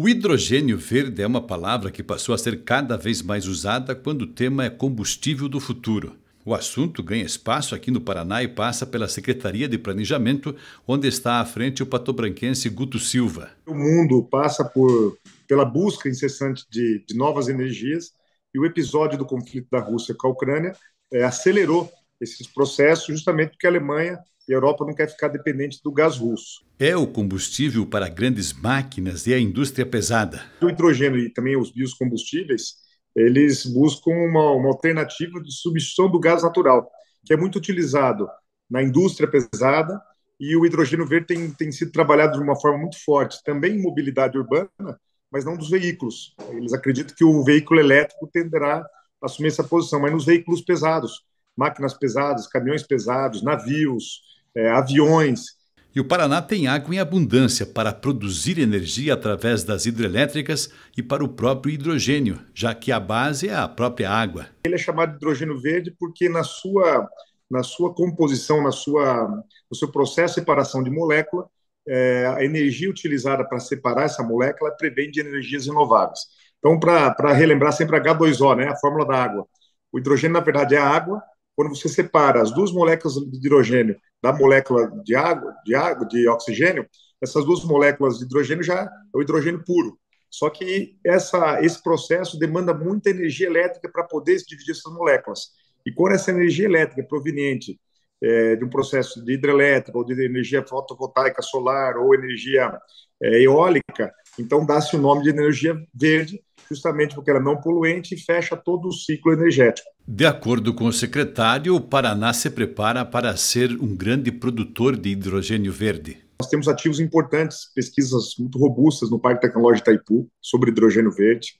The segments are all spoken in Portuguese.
O hidrogênio verde é uma palavra que passou a ser cada vez mais usada quando o tema é combustível do futuro. O assunto ganha espaço aqui no Paraná e passa pela Secretaria de Planejamento, onde está à frente o patobranquense Guto Silva. O mundo passa por, pela busca incessante de, de novas energias e o episódio do conflito da Rússia com a Ucrânia é, acelerou esses processos, justamente porque a Alemanha e a Europa não querem ficar dependentes do gás russo. É o combustível para grandes máquinas e a indústria pesada. O hidrogênio e também os biocombustíveis, eles buscam uma, uma alternativa de substituição do gás natural, que é muito utilizado na indústria pesada, e o hidrogênio verde tem, tem sido trabalhado de uma forma muito forte, também em mobilidade urbana, mas não dos veículos. Eles acreditam que o veículo elétrico tenderá a assumir essa posição, mas nos veículos pesados, máquinas pesadas, caminhões pesados, navios, é, aviões. E o Paraná tem água em abundância para produzir energia através das hidrelétricas e para o próprio hidrogênio, já que a base é a própria água. Ele é chamado de hidrogênio verde porque na sua, na sua composição, na sua, no seu processo de separação de molécula, é, a energia utilizada para separar essa molécula prevém de energias renováveis. Então, para relembrar sempre H2O, né, a fórmula da água. O hidrogênio, na verdade, é a água, quando você separa as duas moléculas de hidrogênio da molécula de água, de água, de oxigênio, essas duas moléculas de hidrogênio já é o hidrogênio puro. Só que essa, esse processo demanda muita energia elétrica para poder se dividir essas moléculas. E quando essa energia elétrica é proveniente é, de um processo de hidrelétrica, ou de energia fotovoltaica solar, ou energia é, eólica, então, dá-se o nome de energia verde, justamente porque ela é não poluente e fecha todo o ciclo energético. De acordo com o secretário, o Paraná se prepara para ser um grande produtor de hidrogênio verde. Nós temos ativos importantes, pesquisas muito robustas no Parque Tecnológico de Itaipu sobre hidrogênio verde.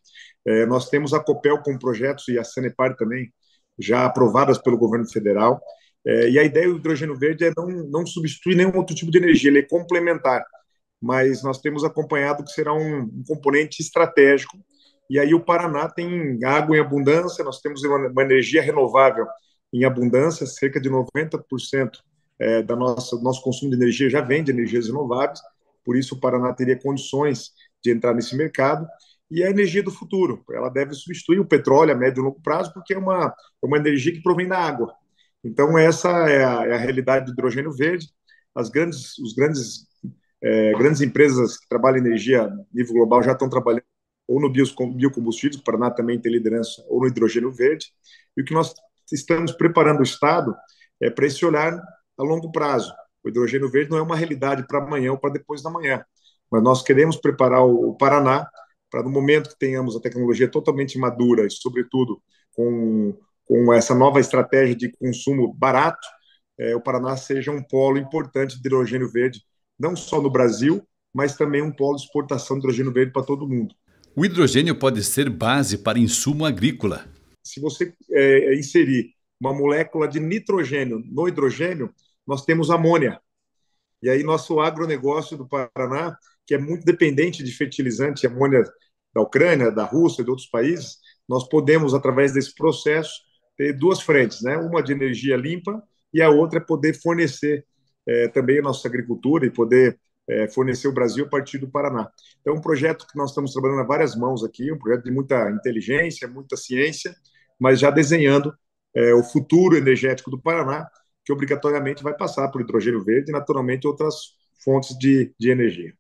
É, nós temos a COPEL com projetos e a Sanepar também, já aprovadas pelo governo federal. É, e a ideia do hidrogênio verde é não, não substituir nenhum outro tipo de energia, ele é complementar mas nós temos acompanhado que será um, um componente estratégico. E aí o Paraná tem água em abundância, nós temos uma, uma energia renovável em abundância, cerca de 90% é, da nossa, do nosso consumo de energia já vem de energias renováveis, por isso o Paraná teria condições de entrar nesse mercado. E a energia do futuro, ela deve substituir o petróleo a médio e longo prazo, porque é uma, é uma energia que provém da água. Então, essa é a, é a realidade do hidrogênio verde. As grandes, os grandes é, grandes empresas que trabalham energia a nível global já estão trabalhando ou no biocombustíveis, o Paraná também tem liderança, ou no hidrogênio verde. E o que nós estamos preparando o Estado é para esse olhar a longo prazo. O hidrogênio verde não é uma realidade para amanhã ou para depois da manhã, mas nós queremos preparar o Paraná para, no momento que tenhamos a tecnologia totalmente madura e, sobretudo, com, com essa nova estratégia de consumo barato, é, o Paraná seja um polo importante de hidrogênio verde não só no Brasil, mas também um polo de exportação de hidrogênio verde para todo mundo. O hidrogênio pode ser base para insumo agrícola. Se você é, é inserir uma molécula de nitrogênio no hidrogênio, nós temos amônia. E aí nosso agronegócio do Paraná, que é muito dependente de fertilizante, amônia da Ucrânia, da Rússia, e de outros países, nós podemos, através desse processo, ter duas frentes, né? uma de energia limpa e a outra é poder fornecer é, também a nossa agricultura e poder é, fornecer o Brasil a partir do Paraná. Então, é um projeto que nós estamos trabalhando a várias mãos aqui, um projeto de muita inteligência, muita ciência, mas já desenhando é, o futuro energético do Paraná, que obrigatoriamente vai passar por hidrogênio verde e, naturalmente, outras fontes de, de energia.